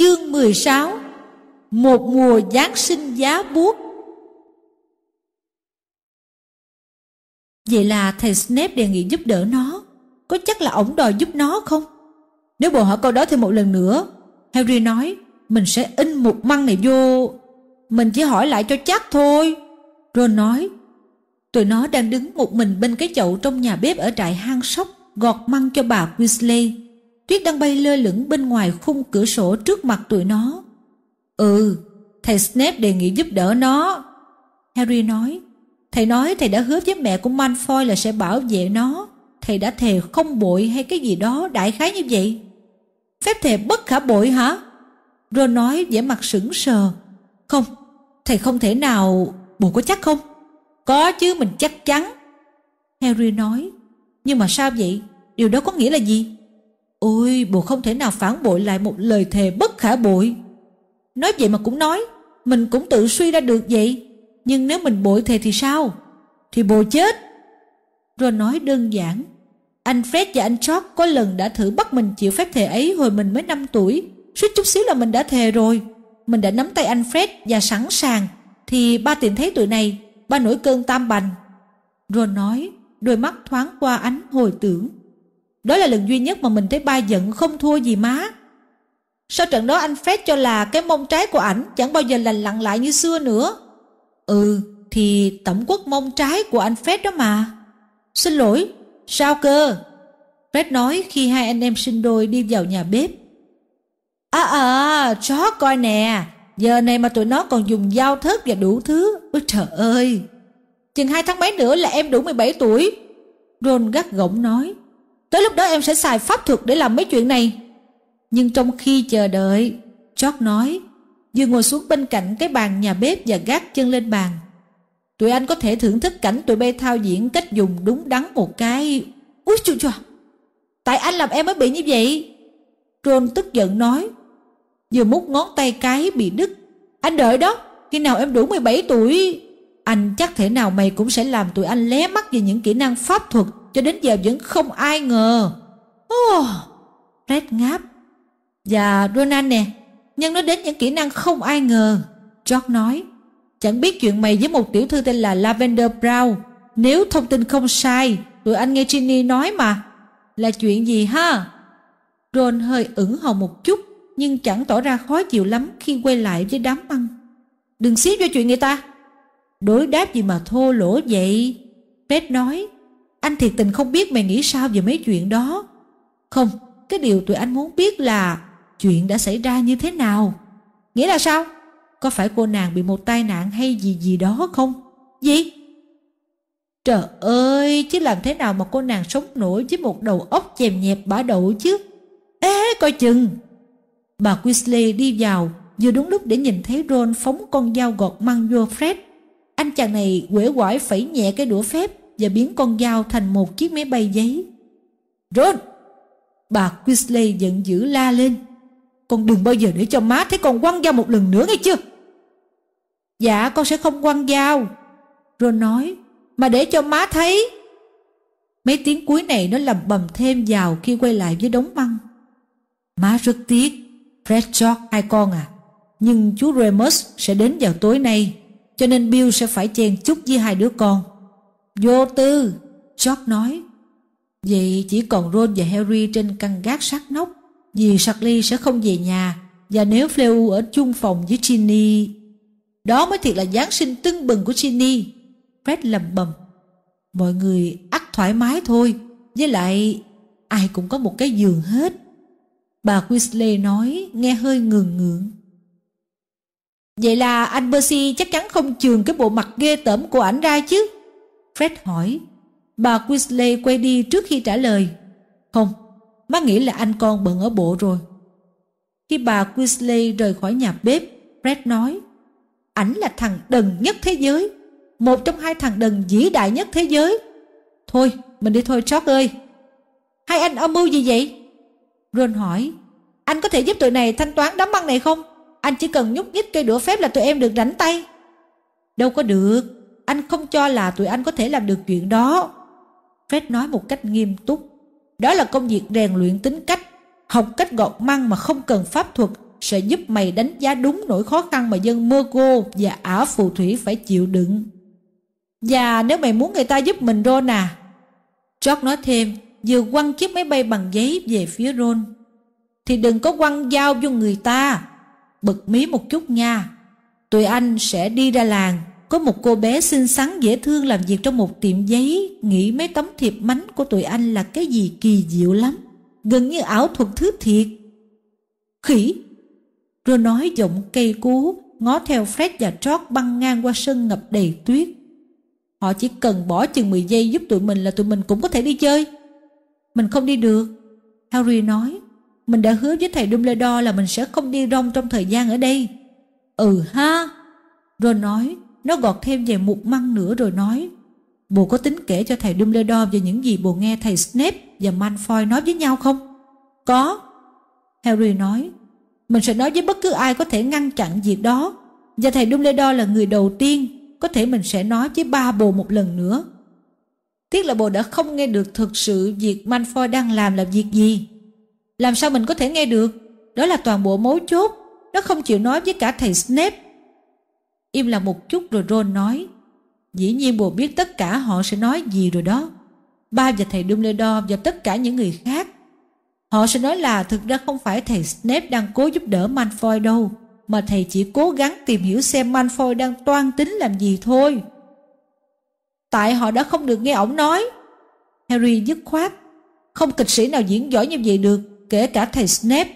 Chương 16 Một mùa Giáng sinh giá buốt Vậy là thầy Snape đề nghị giúp đỡ nó Có chắc là ổng đòi giúp nó không? Nếu bộ hỏi câu đó thêm một lần nữa Harry nói Mình sẽ in một măng này vô Mình chỉ hỏi lại cho chắc thôi Ron nói Tụi nó đang đứng một mình bên cái chậu trong nhà bếp ở trại hang sóc Gọt măng cho bà Weasley Tuyết đang bay lơ lửng bên ngoài khung cửa sổ trước mặt tụi nó. Ừ, thầy Snape đề nghị giúp đỡ nó. Harry nói, thầy nói thầy đã hứa với mẹ của Malfoy là sẽ bảo vệ nó. Thầy đã thề không bội hay cái gì đó đại khái như vậy. Phép thề bất khả bội hả? Ron nói vẻ mặt sững sờ. Không, thầy không thể nào... Bồ có chắc không? Có chứ mình chắc chắn. Harry nói, nhưng mà sao vậy? Điều đó có nghĩa là gì? Ôi bộ không thể nào phản bội lại một lời thề bất khả bội Nói vậy mà cũng nói Mình cũng tự suy ra được vậy Nhưng nếu mình bội thề thì sao Thì bộ chết Rồi nói đơn giản Anh Fred và anh George có lần đã thử bắt mình chịu phép thề ấy Hồi mình mới 5 tuổi Suýt chút xíu là mình đã thề rồi Mình đã nắm tay anh Fred và sẵn sàng Thì ba tìm thấy tụi này Ba nổi cơn tam bành Rồi nói Đôi mắt thoáng qua ánh hồi tưởng đó là lần duy nhất mà mình thấy ba giận không thua gì má. Sau trận đó anh Fred cho là cái mông trái của ảnh chẳng bao giờ lành lặn lại như xưa nữa. Ừ, thì tổng quốc mông trái của anh Fred đó mà. Xin lỗi, sao cơ? Fred nói khi hai anh em sinh đôi đi vào nhà bếp. À à, chó coi nè, giờ này mà tụi nó còn dùng dao thớt và đủ thứ. Ôi trời ơi! Chừng hai tháng mấy nữa là em đủ 17 tuổi. Ron gắt gỏng nói. Tới lúc đó em sẽ xài pháp thuật để làm mấy chuyện này. Nhưng trong khi chờ đợi, George nói, vừa ngồi xuống bên cạnh cái bàn nhà bếp và gác chân lên bàn. Tụi anh có thể thưởng thức cảnh tụi bay thao diễn cách dùng đúng đắn một cái. Úi chua chua, tại anh làm em mới bị như vậy. John tức giận nói, vừa mút ngón tay cái bị đứt. Anh đợi đó, khi nào em đủ 17 tuổi, anh chắc thể nào mày cũng sẽ làm tụi anh lé mắt về những kỹ năng pháp thuật cho đến giờ vẫn không ai ngờ. Oh, Red ngáp. Và Ronan nè, nhưng nó đến những kỹ năng không ai ngờ. George nói, chẳng biết chuyện mày với một tiểu thư tên là Lavender Brown. Nếu thông tin không sai, tụi anh nghe Ginny nói mà. Là chuyện gì ha? Ron hơi ửng hồng một chút, nhưng chẳng tỏ ra khó chịu lắm khi quay lại với đám băng. Đừng xíu cho chuyện người ta. Đối đáp gì mà thô lỗ vậy? Pet nói, anh thiệt tình không biết mày nghĩ sao về mấy chuyện đó. Không, cái điều tụi anh muốn biết là chuyện đã xảy ra như thế nào. Nghĩa là sao? Có phải cô nàng bị một tai nạn hay gì gì đó không? Gì? Trời ơi, chứ làm thế nào mà cô nàng sống nổi với một đầu óc chèm nhẹp bả đậu chứ? Ê, coi chừng! Bà Weasley đi vào, vừa đúng lúc để nhìn thấy Ron phóng con dao gọt măng vô Fred. Anh chàng này quể quải phẩy nhẹ cái đũa phép, và biến con dao thành một chiếc máy bay giấy. Ron! Bà Quisley giận dữ la lên. Con đừng bao giờ để cho má thấy con quăng dao một lần nữa nghe chưa? Dạ con sẽ không quăng dao. Ron nói. Mà để cho má thấy. Mấy tiếng cuối này nó lầm bầm thêm vào khi quay lại với đống măng. Má rất tiếc. Fred George hai con à. Nhưng chú Remus sẽ đến vào tối nay. Cho nên Bill sẽ phải chen chút với hai đứa con. Vô tư, George nói. Vậy chỉ còn Ron và Harry trên căn gác sát nóc, vì Charlie sẽ không về nhà, và nếu Fleu ở chung phòng với Ginny... Đó mới thiệt là Giáng sinh tưng bừng của Ginny. Fred lầm bầm. Mọi người ắt thoải mái thôi, với lại ai cũng có một cái giường hết. Bà Weasley nói, nghe hơi ngường ngưỡng. Vậy là anh Percy chắc chắn không trường cái bộ mặt ghê tởm của ảnh ra chứ. Fred hỏi. Bà Weasley quay đi trước khi trả lời. Không, má nghĩ là anh con bận ở bộ rồi. Khi bà Weasley rời khỏi nhà bếp, Fred nói. Ảnh là thằng đần nhất thế giới. Một trong hai thằng đần vĩ đại nhất thế giới. Thôi, mình đi thôi George ơi. Hai anh âm mưu gì vậy? Ron hỏi. Anh có thể giúp tụi này thanh toán đám băng này không? Anh chỉ cần nhúc nhích cây đũa phép là tụi em được rảnh tay. Đâu có được anh không cho là tụi anh có thể làm được chuyện đó. Fred nói một cách nghiêm túc. Đó là công việc rèn luyện tính cách. Học cách gọt măng mà không cần pháp thuật sẽ giúp mày đánh giá đúng nỗi khó khăn mà dân mơ Mergo và ả phù thủy phải chịu đựng. Và nếu mày muốn người ta giúp mình Ron à? George nói thêm, vừa quăng chiếc máy bay bằng giấy về phía Ron. Thì đừng có quăng dao vô người ta. Bực mí một chút nha. Tụi anh sẽ đi ra làng có một cô bé xinh xắn dễ thương làm việc trong một tiệm giấy, nghĩ mấy tấm thiệp mánh của tụi anh là cái gì kỳ diệu lắm, gần như ảo thuật thứ thiệt. Khỉ! Rồi nói giọng cây cú, ngó theo Fred và George băng ngang qua sân ngập đầy tuyết. Họ chỉ cần bỏ chừng 10 giây giúp tụi mình là tụi mình cũng có thể đi chơi. Mình không đi được. Harry nói, mình đã hứa với thầy Dumbledore là mình sẽ không đi rong trong thời gian ở đây. Ừ ha. rồi nói, nó gọt thêm vài mục măng nữa rồi nói Bồ có tính kể cho thầy Dumbledore về những gì bồ nghe thầy Snape và Malfoy nói với nhau không? Có Harry nói Mình sẽ nói với bất cứ ai có thể ngăn chặn việc đó Và thầy Dumbledore là người đầu tiên Có thể mình sẽ nói với ba bồ một lần nữa Tiếc là bồ đã không nghe được thực sự việc Malfoy đang làm là việc gì Làm sao mình có thể nghe được Đó là toàn bộ mấu chốt Nó không chịu nói với cả thầy Snape Im lặng một chút rồi Ron nói Dĩ nhiên bồ biết tất cả họ sẽ nói gì rồi đó Ba và thầy Dumbledore và tất cả những người khác Họ sẽ nói là thực ra không phải thầy Snape đang cố giúp đỡ Malfoy đâu Mà thầy chỉ cố gắng tìm hiểu xem Malfoy đang toan tính làm gì thôi Tại họ đã không được nghe ổng nói Harry dứt khoát Không kịch sĩ nào diễn giỏi như vậy được Kể cả thầy Snape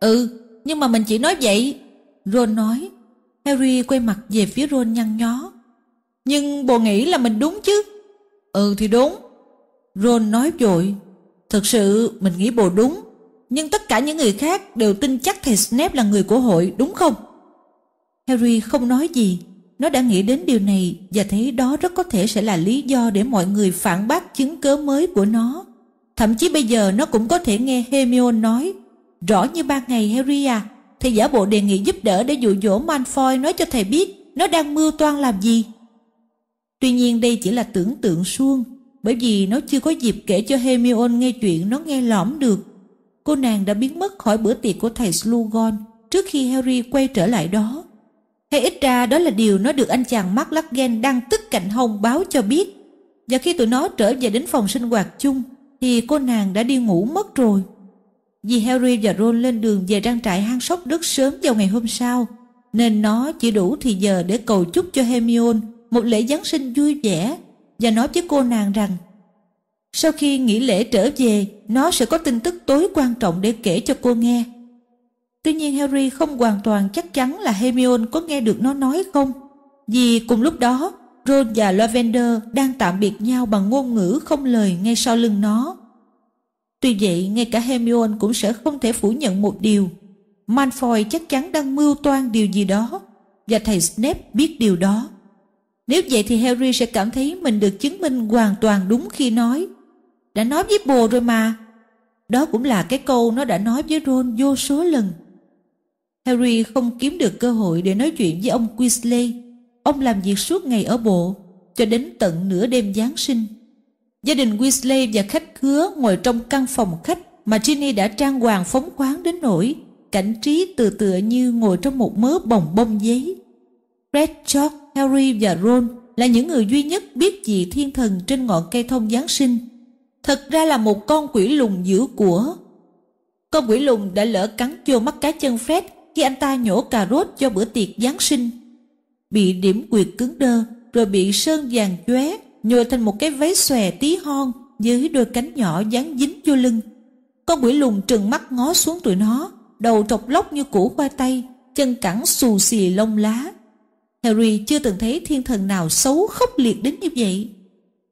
Ừ nhưng mà mình chỉ nói vậy Ron nói Harry quay mặt về phía Ron nhăn nhó. Nhưng bồ nghĩ là mình đúng chứ? Ừ thì đúng. Ron nói vội. Thực sự mình nghĩ bồ đúng. Nhưng tất cả những người khác đều tin chắc thầy Snape là người của hội đúng không? Harry không nói gì. Nó đã nghĩ đến điều này và thấy đó rất có thể sẽ là lý do để mọi người phản bác chứng cớ mới của nó. Thậm chí bây giờ nó cũng có thể nghe Hermione nói Rõ như ban ngày Harry à, thì giả bộ đề nghị giúp đỡ để dụ dỗ Malfoy nói cho thầy biết nó đang mưu toan làm gì. Tuy nhiên đây chỉ là tưởng tượng suông, bởi vì nó chưa có dịp kể cho Hermione nghe chuyện nó nghe lõm được. Cô nàng đã biến mất khỏi bữa tiệc của thầy Slughorn trước khi Harry quay trở lại đó. Hay ít ra đó là điều nó được anh chàng Mark Lagan đang tức cạnh hông báo cho biết. Và khi tụi nó trở về đến phòng sinh hoạt chung thì cô nàng đã đi ngủ mất rồi. Vì Harry và Ron lên đường về trang trại hang sóc rất sớm vào ngày hôm sau, nên nó chỉ đủ thì giờ để cầu chúc cho Hermione một lễ Giáng sinh vui vẻ và nói với cô nàng rằng sau khi nghỉ lễ trở về, nó sẽ có tin tức tối quan trọng để kể cho cô nghe. Tuy nhiên Harry không hoàn toàn chắc chắn là Hermione có nghe được nó nói không, vì cùng lúc đó Ron và Lavender đang tạm biệt nhau bằng ngôn ngữ không lời ngay sau lưng nó. Tuy vậy, ngay cả Hermione cũng sẽ không thể phủ nhận một điều. Malfoy chắc chắn đang mưu toan điều gì đó, và thầy Snape biết điều đó. Nếu vậy thì Harry sẽ cảm thấy mình được chứng minh hoàn toàn đúng khi nói. Đã nói với bồ rồi mà. Đó cũng là cái câu nó đã nói với Ron vô số lần. Harry không kiếm được cơ hội để nói chuyện với ông Weasley. Ông làm việc suốt ngày ở bộ, cho đến tận nửa đêm Giáng sinh. Gia đình Weasley và khách khứa ngồi trong căn phòng khách mà Ginny đã trang hoàng phóng khoáng đến nỗi cảnh trí từ tựa như ngồi trong một mớ bồng bông giấy. Fred, George, Harry và Ron là những người duy nhất biết gì thiên thần trên ngọn cây thông Giáng sinh. Thật ra là một con quỷ lùng dữ của. Con quỷ lùng đã lỡ cắn vô mắt cá chân Fred khi anh ta nhổ cà rốt cho bữa tiệc Giáng sinh. Bị điểm quyệt cứng đơ rồi bị sơn vàng chóe nhồi thành một cái váy xòe tí hon dưới đôi cánh nhỏ dán dính vô lưng. Con quỷ lùn trừng mắt ngó xuống tụi nó, đầu trọc lóc như củ khoai tây, chân cẳng xù xì lông lá. Harry chưa từng thấy thiên thần nào xấu khốc liệt đến như vậy.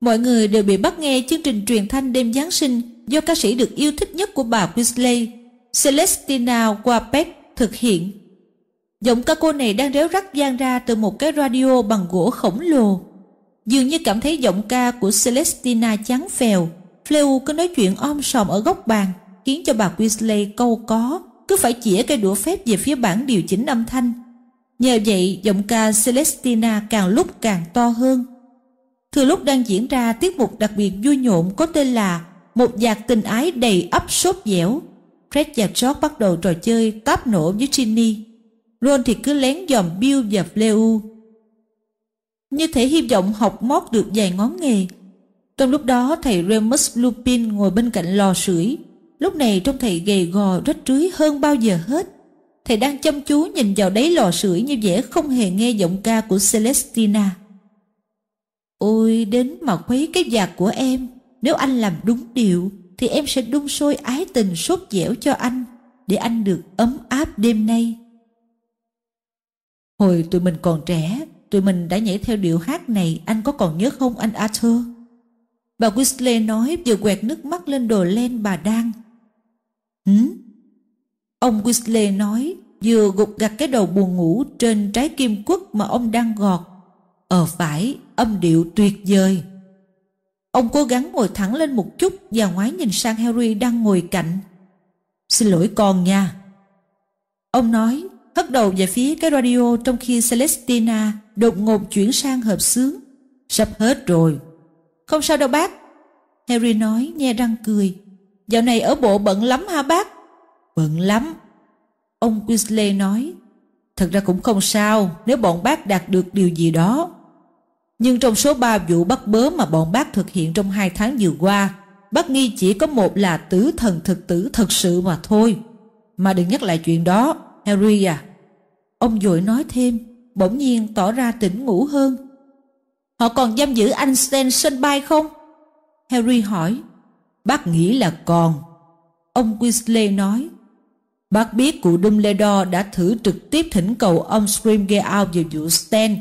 Mọi người đều bị bắt nghe chương trình truyền thanh đêm Giáng sinh do ca sĩ được yêu thích nhất của bà Weasley, Celestina Wapek thực hiện. Giọng ca cô này đang réo rắt gian ra từ một cái radio bằng gỗ khổng lồ. Dường như cảm thấy giọng ca của Celestina chán phèo, Fleu cứ nói chuyện om sòm ở góc bàn, khiến cho bà Weasley câu có, cứ phải chĩa cây đũa phép về phía bảng điều chỉnh âm thanh. Nhờ vậy, giọng ca Celestina càng lúc càng to hơn. Thừa lúc đang diễn ra tiết mục đặc biệt vui nhộn có tên là Một dạc tình ái đầy ấp sốt dẻo. Fred và George bắt đầu trò chơi táp nổ với Ginny. Ron thì cứ lén dòm Bill và Fleu như thể hy vọng học mót được vài ngón nghề. Trong lúc đó thầy Remus Lupin ngồi bên cạnh lò sưởi. Lúc này trông thầy gầy gò rách rưới hơn bao giờ hết. Thầy đang chăm chú nhìn vào đáy lò sưởi như vẻ không hề nghe giọng ca của Celestina. Ôi đến mà khuấy cái giặc của em, nếu anh làm đúng điệu thì em sẽ đun sôi ái tình sốt dẻo cho anh để anh được ấm áp đêm nay. Hồi tụi mình còn trẻ, tụi mình đã nhảy theo điệu hát này anh có còn nhớ không anh Arthur? Bà Weasley nói vừa quẹt nước mắt lên đồ len bà đang. Hử? Ông Weasley nói vừa gục gặt cái đầu buồn ngủ trên trái kim quất mà ông đang gọt. Ờ phải, âm điệu tuyệt vời. Ông cố gắng ngồi thẳng lên một chút và ngoái nhìn sang Harry đang ngồi cạnh. Xin lỗi con nha. Ông nói, hất đầu về phía cái radio trong khi Celestina đột ngột chuyển sang hộp xướng. Sắp hết rồi. Không sao đâu bác. Harry nói, nghe răng cười. Dạo này ở bộ bận lắm ha bác? Bận lắm. Ông Weasley nói, thật ra cũng không sao nếu bọn bác đạt được điều gì đó. Nhưng trong số ba vụ bắt bớ mà bọn bác thực hiện trong hai tháng vừa qua, bác nghi chỉ có một là tử thần thực tử thật sự mà thôi. Mà đừng nhắc lại chuyện đó, Harry à. Ông dội nói thêm, bỗng nhiên tỏ ra tỉnh ngủ hơn. Họ còn giam giữ Einstein sân bay không? Harry hỏi. Bác nghĩ là còn. Ông Weasley nói. Bác biết cụ Dumbledore đã thử trực tiếp thỉnh cầu ông Scream Out về vụ Stan.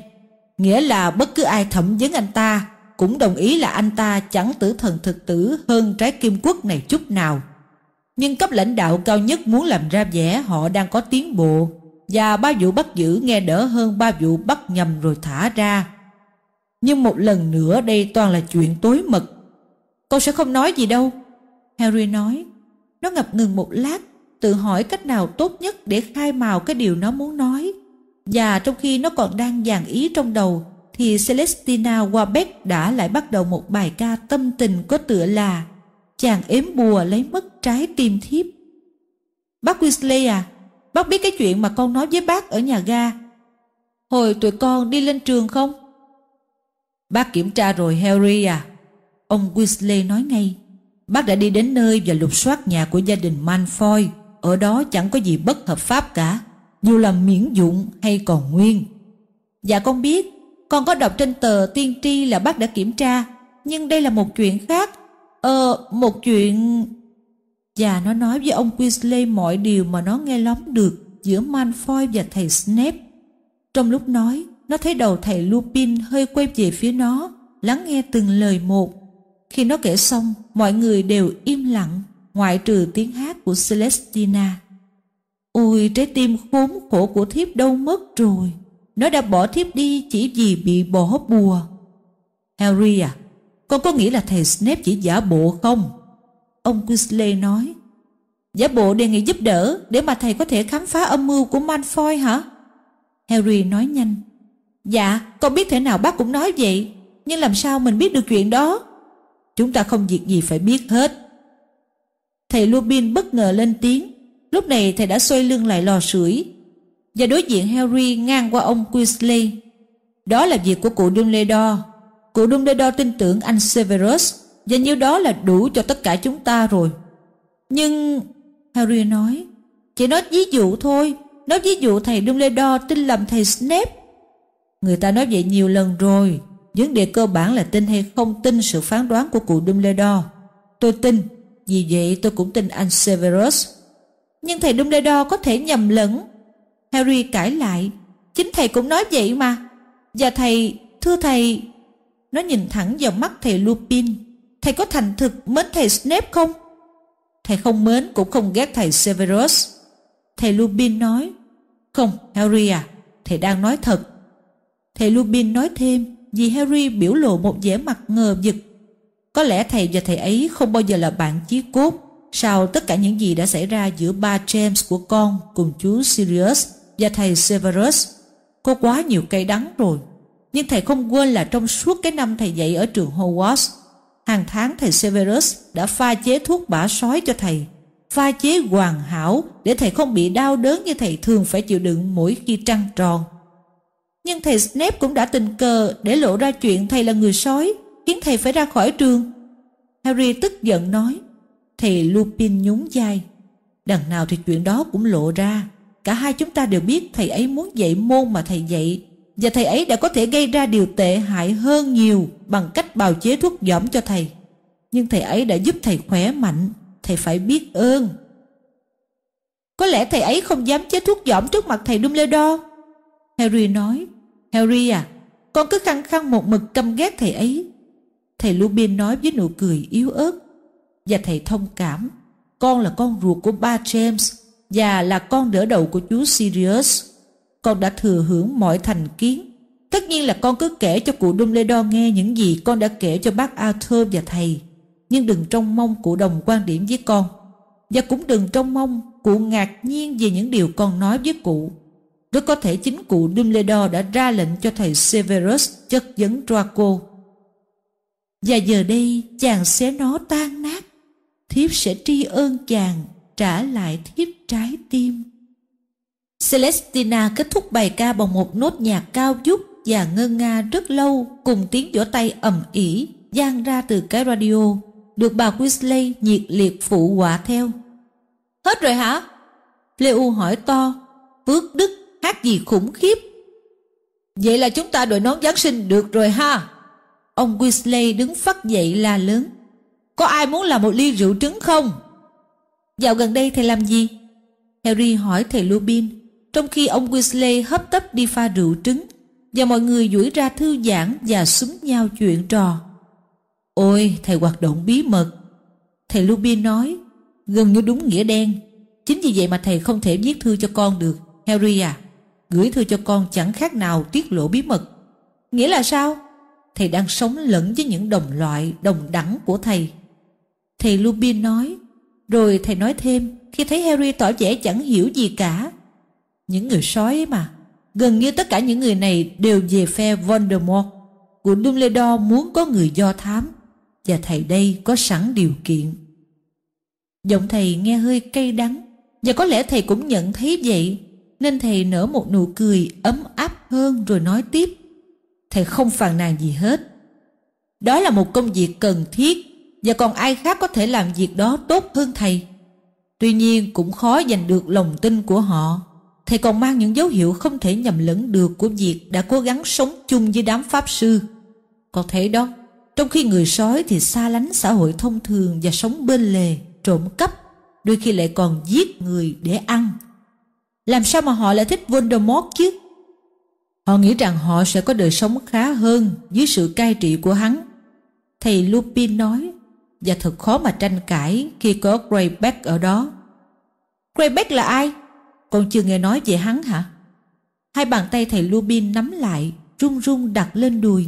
Nghĩa là bất cứ ai thẩm vấn anh ta cũng đồng ý là anh ta chẳng tử thần thực tử hơn trái kim quốc này chút nào. Nhưng cấp lãnh đạo cao nhất muốn làm ra vẻ họ đang có tiến bộ và ba vụ bắt giữ nghe đỡ hơn ba vụ bắt nhầm rồi thả ra. Nhưng một lần nữa đây toàn là chuyện tối mật. Con sẽ không nói gì đâu. Harry nói. Nó ngập ngừng một lát, tự hỏi cách nào tốt nhất để khai mào cái điều nó muốn nói. Và trong khi nó còn đang dàn ý trong đầu, thì Celestina Wabeck đã lại bắt đầu một bài ca tâm tình có tựa là Chàng ếm bùa lấy mất trái tim thiếp. Bác Weasley à, Bác biết cái chuyện mà con nói với bác ở nhà ga Hồi tụi con đi lên trường không? Bác kiểm tra rồi Harry à Ông Weasley nói ngay Bác đã đi đến nơi và lục soát nhà của gia đình Manfoy Ở đó chẳng có gì bất hợp pháp cả Dù là miễn dụng hay còn nguyên Dạ con biết Con có đọc trên tờ tiên tri là bác đã kiểm tra Nhưng đây là một chuyện khác Ờ, một chuyện và nó nói với ông Weasley mọi điều mà nó nghe lóng được giữa Malfoy và thầy Snape. Trong lúc nói, nó thấy đầu thầy Lupin hơi quay về phía nó, lắng nghe từng lời một. Khi nó kể xong, mọi người đều im lặng, ngoại trừ tiếng hát của Celestina. Ôi trái tim khốn khổ của thiếp đâu mất rồi. Nó đã bỏ thiếp đi chỉ vì bị bỏ bùa. Harry à, con có nghĩ là thầy Snape chỉ giả bộ không? Ông Quisley nói. Giả bộ đề nghị giúp đỡ để mà thầy có thể khám phá âm mưu của Malfoy hả? Harry nói nhanh. Dạ, con biết thế nào bác cũng nói vậy. Nhưng làm sao mình biết được chuyện đó? Chúng ta không việc gì phải biết hết. Thầy Lupin bất ngờ lên tiếng. Lúc này thầy đã xoay lưng lại lò sưởi và đối diện Harry ngang qua ông Quisley. Đó là việc của cụ Dumbledore. Cụ Dumbledore tin tưởng anh Severus và nhiêu đó là đủ cho tất cả chúng ta rồi. Nhưng... Harry nói. Chỉ nói ví dụ thôi. Nói ví dụ thầy Dumbledore tin lầm thầy Snape. Người ta nói vậy nhiều lần rồi. Vấn đề cơ bản là tin hay không tin sự phán đoán của cụ Dumbledore. Tôi tin. Vì vậy tôi cũng tin anh Severus. Nhưng thầy Dumbledore có thể nhầm lẫn. Harry cãi lại. Chính thầy cũng nói vậy mà. Và thầy... Thưa thầy... Nó nhìn thẳng vào mắt thầy Lupin thầy có thành thực mến thầy Snape không? Thầy không mến cũng không ghét thầy Severus. Thầy Lupin nói, không, Harry à, thầy đang nói thật. Thầy Lupin nói thêm, vì Harry biểu lộ một vẻ mặt ngờ vực. Có lẽ thầy và thầy ấy không bao giờ là bạn chí cốt sau tất cả những gì đã xảy ra giữa ba James của con cùng chú Sirius và thầy Severus. Có quá nhiều cây đắng rồi. Nhưng thầy không quên là trong suốt cái năm thầy dạy ở trường Hogwarts, Hàng tháng thầy Severus đã pha chế thuốc bả sói cho thầy, pha chế hoàn hảo để thầy không bị đau đớn như thầy thường phải chịu đựng mỗi khi trăng tròn. Nhưng thầy Snape cũng đã tình cờ để lộ ra chuyện thầy là người sói, khiến thầy phải ra khỏi trường. Harry tức giận nói, thầy Lupin nhún vai. Đằng nào thì chuyện đó cũng lộ ra, cả hai chúng ta đều biết thầy ấy muốn dạy môn mà thầy dạy và thầy ấy đã có thể gây ra điều tệ hại hơn nhiều bằng cách bào chế thuốc giỏm cho thầy. Nhưng thầy ấy đã giúp thầy khỏe mạnh, thầy phải biết ơn. Có lẽ thầy ấy không dám chế thuốc giỏm trước mặt thầy Dumbledore. Harry nói, Harry à, con cứ khăng khăng một mực căm ghét thầy ấy. Thầy Lupin nói với nụ cười yếu ớt. Và thầy thông cảm, con là con ruột của ba James và là con đỡ đầu của chú Sirius con đã thừa hưởng mọi thành kiến. Tất nhiên là con cứ kể cho cụ Dumbledore nghe những gì con đã kể cho bác Arthur và thầy. Nhưng đừng trông mong cụ đồng quan điểm với con. Và cũng đừng trông mong cụ ngạc nhiên về những điều con nói với cụ. Rất có thể chính cụ Dumbledore đã ra lệnh cho thầy Severus chất vấn Draco. Và giờ đây chàng sẽ nó tan nát. Thiếp sẽ tri ơn chàng trả lại thiếp trái tim. Celestina kết thúc bài ca bằng một nốt nhạc cao vút và ngân nga rất lâu cùng tiếng vỗ tay ầm ĩ gian ra từ cái radio được bà Weasley nhiệt liệt phụ họa theo. Hết rồi hả? Leo hỏi to. Phước Đức hát gì khủng khiếp. Vậy là chúng ta đội nón Giáng sinh được rồi ha. Ông Weasley đứng phát dậy la lớn. Có ai muốn làm một ly rượu trứng không? Dạo gần đây thầy làm gì? Harry hỏi thầy Lupin trong khi ông Weasley hấp tấp đi pha rượu trứng và mọi người duỗi ra thư giãn và xúm nhau chuyện trò. Ôi, thầy hoạt động bí mật. Thầy Lupin nói, gần như đúng nghĩa đen. Chính vì vậy mà thầy không thể viết thư cho con được, Harry à. Gửi thư cho con chẳng khác nào tiết lộ bí mật. Nghĩa là sao? Thầy đang sống lẫn với những đồng loại, đồng đẳng của thầy. Thầy Lupin nói, rồi thầy nói thêm, khi thấy Harry tỏ vẻ chẳng hiểu gì cả, những người sói mà. Gần như tất cả những người này đều về phe Voldemort. Của Dumbledore muốn có người do thám. Và thầy đây có sẵn điều kiện. Giọng thầy nghe hơi cay đắng. Và có lẽ thầy cũng nhận thấy vậy. Nên thầy nở một nụ cười ấm áp hơn rồi nói tiếp. Thầy không phàn nàn gì hết. Đó là một công việc cần thiết và còn ai khác có thể làm việc đó tốt hơn thầy. Tuy nhiên cũng khó giành được lòng tin của họ thầy còn mang những dấu hiệu không thể nhầm lẫn được của việc đã cố gắng sống chung với đám pháp sư. Có thể đó, trong khi người sói thì xa lánh xã hội thông thường và sống bên lề, trộm cắp, đôi khi lại còn giết người để ăn. Làm sao mà họ lại thích Voldemort chứ? Họ nghĩ rằng họ sẽ có đời sống khá hơn dưới sự cai trị của hắn. Thầy Lupin nói, và thật khó mà tranh cãi khi có Greyback ở đó. Greyback là ai? Con chưa nghe nói về hắn hả? Hai bàn tay thầy Lubin nắm lại, run run đặt lên đùi.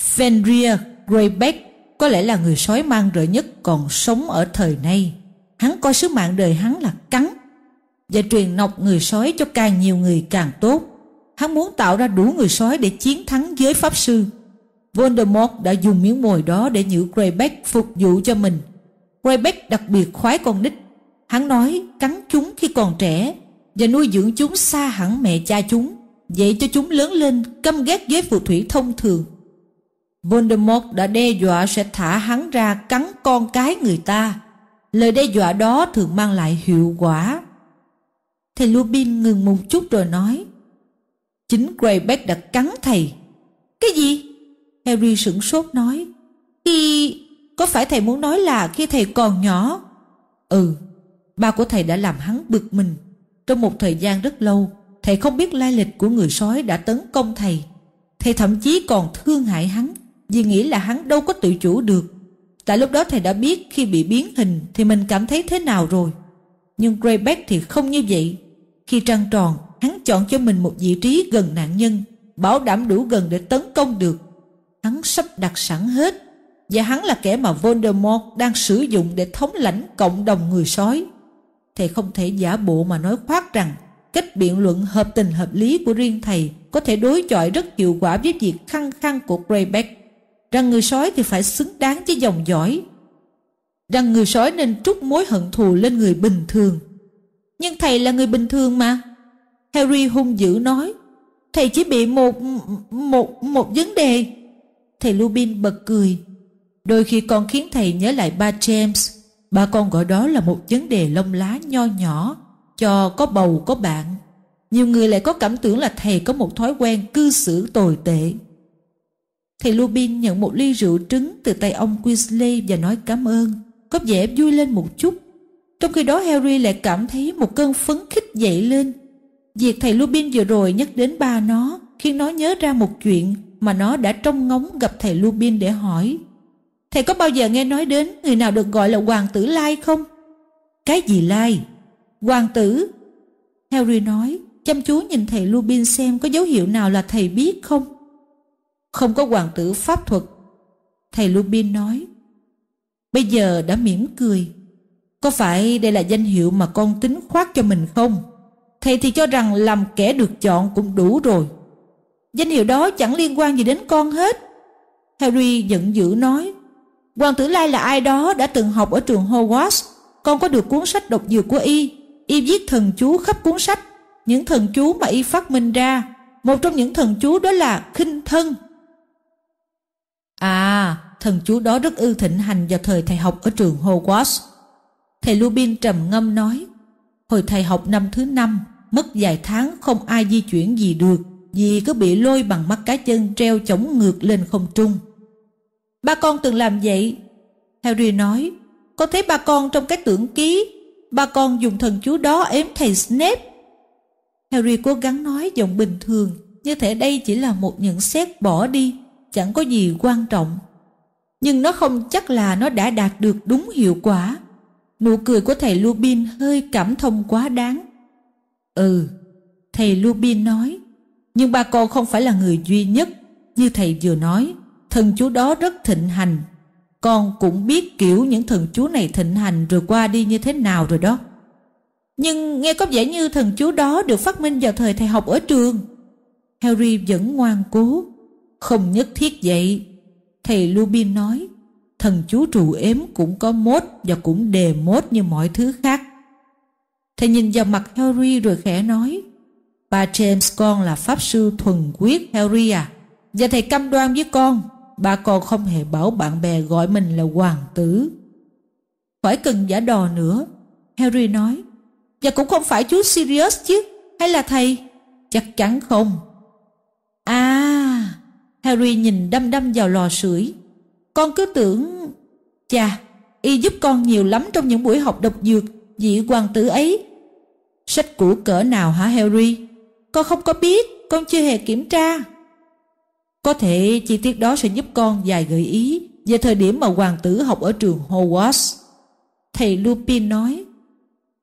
Fenrir Greyback có lẽ là người sói mang rợ nhất còn sống ở thời nay. Hắn coi sứ mạng đời hắn là cắn và truyền nọc người sói cho càng nhiều người càng tốt. Hắn muốn tạo ra đủ người sói để chiến thắng giới pháp sư. Voldemort đã dùng miếng mồi đó để nhử Greyback phục vụ cho mình. Greyback đặc biệt khoái con nít Hắn nói cắn chúng khi còn trẻ và nuôi dưỡng chúng xa hẳn mẹ cha chúng, dạy cho chúng lớn lên căm ghét với phù thủy thông thường. Voldemort đã đe dọa sẽ thả hắn ra cắn con cái người ta. Lời đe dọa đó thường mang lại hiệu quả. Thầy Lupin ngừng một chút rồi nói Chính Greyback đã cắn thầy Cái gì? Harry sửng sốt nói Khi... Có phải thầy muốn nói là khi thầy còn nhỏ? Ừ, Ba của thầy đã làm hắn bực mình. Trong một thời gian rất lâu, thầy không biết lai lịch của người sói đã tấn công thầy. Thầy thậm chí còn thương hại hắn vì nghĩ là hắn đâu có tự chủ được. Tại lúc đó thầy đã biết khi bị biến hình thì mình cảm thấy thế nào rồi. Nhưng Greyback thì không như vậy. Khi trăng tròn, hắn chọn cho mình một vị trí gần nạn nhân, bảo đảm đủ gần để tấn công được. Hắn sắp đặt sẵn hết, và hắn là kẻ mà Voldemort đang sử dụng để thống lãnh cộng đồng người sói thầy không thể giả bộ mà nói khoác rằng cách biện luận hợp tình hợp lý của riêng thầy có thể đối chọi rất hiệu quả với việc khăng khăng của Greyback. Rằng người sói thì phải xứng đáng với dòng dõi. Rằng người sói nên trút mối hận thù lên người bình thường. Nhưng thầy là người bình thường mà. Harry hung dữ nói. Thầy chỉ bị một, một, một vấn đề. Thầy Lubin bật cười. Đôi khi còn khiến thầy nhớ lại ba James ba con gọi đó là một vấn đề lông lá nho nhỏ, cho có bầu có bạn. Nhiều người lại có cảm tưởng là thầy có một thói quen cư xử tồi tệ. Thầy Lubin nhận một ly rượu trứng từ tay ông Quinsley và nói cảm ơn, có vẻ vui lên một chút. Trong khi đó Harry lại cảm thấy một cơn phấn khích dậy lên. Việc thầy Lubin vừa rồi nhắc đến ba nó khiến nó nhớ ra một chuyện mà nó đã trông ngóng gặp thầy Lubin để hỏi. Thầy có bao giờ nghe nói đến người nào được gọi là hoàng tử Lai không? Cái gì Lai? Hoàng tử? Harry nói, chăm chú nhìn thầy Lubin xem có dấu hiệu nào là thầy biết không? Không có hoàng tử pháp thuật. Thầy Lubin nói, bây giờ đã mỉm cười. Có phải đây là danh hiệu mà con tính khoác cho mình không? Thầy thì cho rằng làm kẻ được chọn cũng đủ rồi. Danh hiệu đó chẳng liên quan gì đến con hết. Harry giận dữ nói, Hoàng tử Lai là ai đó đã từng học ở trường Hogwarts. Con có được cuốn sách độc dược của y. Y viết thần chú khắp cuốn sách. Những thần chú mà y phát minh ra. Một trong những thần chú đó là khinh thân. À, thần chú đó rất ưa thịnh hành vào thời thầy học ở trường Hogwarts. Thầy Lubin trầm ngâm nói, hồi thầy học năm thứ năm, mất vài tháng không ai di chuyển gì được vì cứ bị lôi bằng mắt cá chân treo chống ngược lên không trung. Ba con từng làm vậy. Harry nói, con thấy ba con trong cái tưởng ký. Ba con dùng thần chú đó ếm thầy Snape. Harry cố gắng nói giọng bình thường, như thể đây chỉ là một nhận xét bỏ đi, chẳng có gì quan trọng. Nhưng nó không chắc là nó đã đạt được đúng hiệu quả. Nụ cười của thầy Lupin hơi cảm thông quá đáng. Ừ, thầy Lupin nói, nhưng ba con không phải là người duy nhất, như thầy vừa nói thần chú đó rất thịnh hành. Con cũng biết kiểu những thần chú này thịnh hành rồi qua đi như thế nào rồi đó. Nhưng nghe có vẻ như thần chú đó được phát minh vào thời thầy học ở trường. Harry vẫn ngoan cố. Không nhất thiết vậy. Thầy Lubin nói, thần chú trù ếm cũng có mốt và cũng đề mốt như mọi thứ khác. Thầy nhìn vào mặt Harry rồi khẽ nói, ba James con là pháp sư thuần quyết Harry à, và thầy cam đoan với con ba con không hề bảo bạn bè gọi mình là hoàng tử. Khỏi cần giả đò nữa, Harry nói. Và cũng không phải chú Sirius chứ, hay là thầy? Chắc chắn không. À, Harry nhìn đăm đăm vào lò sưởi. Con cứ tưởng... Chà, y giúp con nhiều lắm trong những buổi học độc dược, vị hoàng tử ấy. Sách cũ cỡ nào hả Harry? Con không có biết, con chưa hề kiểm tra. Có thể chi tiết đó sẽ giúp con dài gợi ý về thời điểm mà hoàng tử học ở trường Hogwarts. Thầy Lupin nói,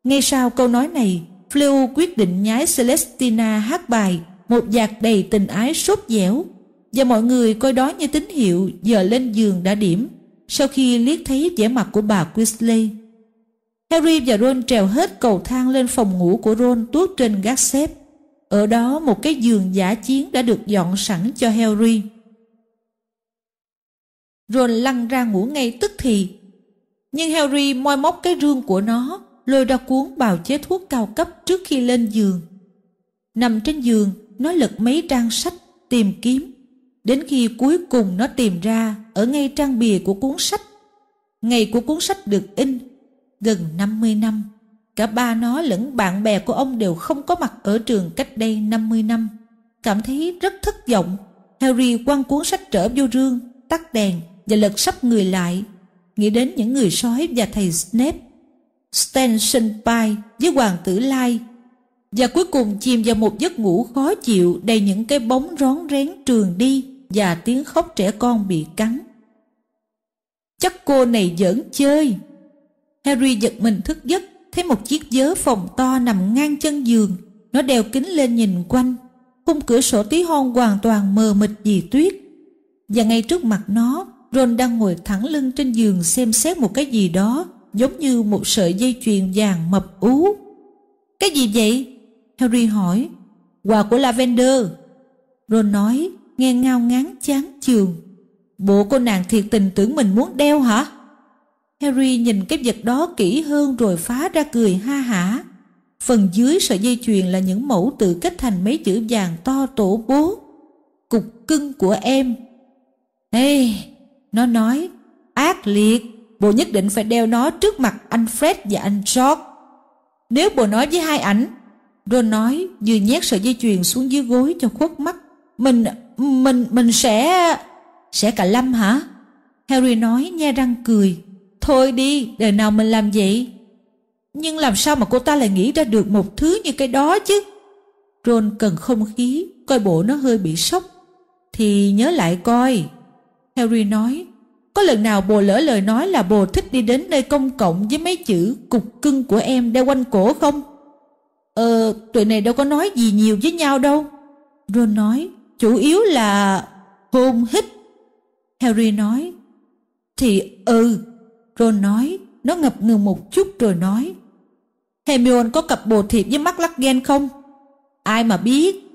ngay sau câu nói này, Fleur quyết định nhái Celestina hát bài một dạc đầy tình ái sốt dẻo và mọi người coi đó như tín hiệu giờ lên giường đã điểm sau khi liếc thấy vẻ mặt của bà Weasley. Harry và Ron trèo hết cầu thang lên phòng ngủ của Ron tuốt trên gác xếp. Ở đó một cái giường giả chiến đã được dọn sẵn cho Harry. Ron lăn ra ngủ ngay tức thì. Nhưng Harry moi móc cái rương của nó, lôi ra cuốn bào chế thuốc cao cấp trước khi lên giường. Nằm trên giường, nó lật mấy trang sách tìm kiếm, đến khi cuối cùng nó tìm ra ở ngay trang bìa của cuốn sách. Ngày của cuốn sách được in gần 50 năm. Cả ba nó lẫn bạn bè của ông đều không có mặt ở trường cách đây 50 năm. Cảm thấy rất thất vọng, Harry quăng cuốn sách trở vô rương, tắt đèn và lật sắp người lại. Nghĩ đến những người sói và thầy Snape, Stenson Pye với Hoàng tử Lai. Và cuối cùng chìm vào một giấc ngủ khó chịu đầy những cái bóng rón rén trường đi và tiếng khóc trẻ con bị cắn. Chắc cô này giỡn chơi. Harry giật mình thức giấc thấy một chiếc vớ phòng to nằm ngang chân giường. Nó đeo kính lên nhìn quanh. Khung cửa sổ tí hon hoàn toàn mờ mịt vì tuyết. Và ngay trước mặt nó, Ron đang ngồi thẳng lưng trên giường xem xét một cái gì đó, giống như một sợi dây chuyền vàng mập ú. Cái gì vậy? Harry hỏi. Quà của Lavender. Ron nói, nghe ngao ngán chán chường. Bộ cô nàng thiệt tình tưởng mình muốn đeo hả? Harry nhìn cái vật đó kỹ hơn rồi phá ra cười ha hả. Phần dưới sợi dây chuyền là những mẫu tự kết thành mấy chữ vàng to tổ bố. Cục cưng của em. Ê, nó nói, ác liệt, bộ nhất định phải đeo nó trước mặt anh Fred và anh George. Nếu bộ nói với hai ảnh, Ron nói vừa nhét sợi dây chuyền xuống dưới gối cho khuất mắt. Mình, mình, mình sẽ... Sẽ cả lâm hả? Harry nói nhe răng cười. Thôi đi, đời nào mình làm vậy? Nhưng làm sao mà cô ta lại nghĩ ra được một thứ như cái đó chứ? Ron cần không khí, coi bộ nó hơi bị sốc. Thì nhớ lại coi. Harry nói, có lần nào bồ lỡ lời nói là bồ thích đi đến nơi công cộng với mấy chữ cục cưng của em đeo quanh cổ không? Ờ, tụi này đâu có nói gì nhiều với nhau đâu. Ron nói, chủ yếu là hôn hít. Harry nói, thì ừ, Ron nói, nó ngập ngừng một chút rồi nói. Hermione có cặp bồ thiệp với mắt lắc ghen không? Ai mà biết?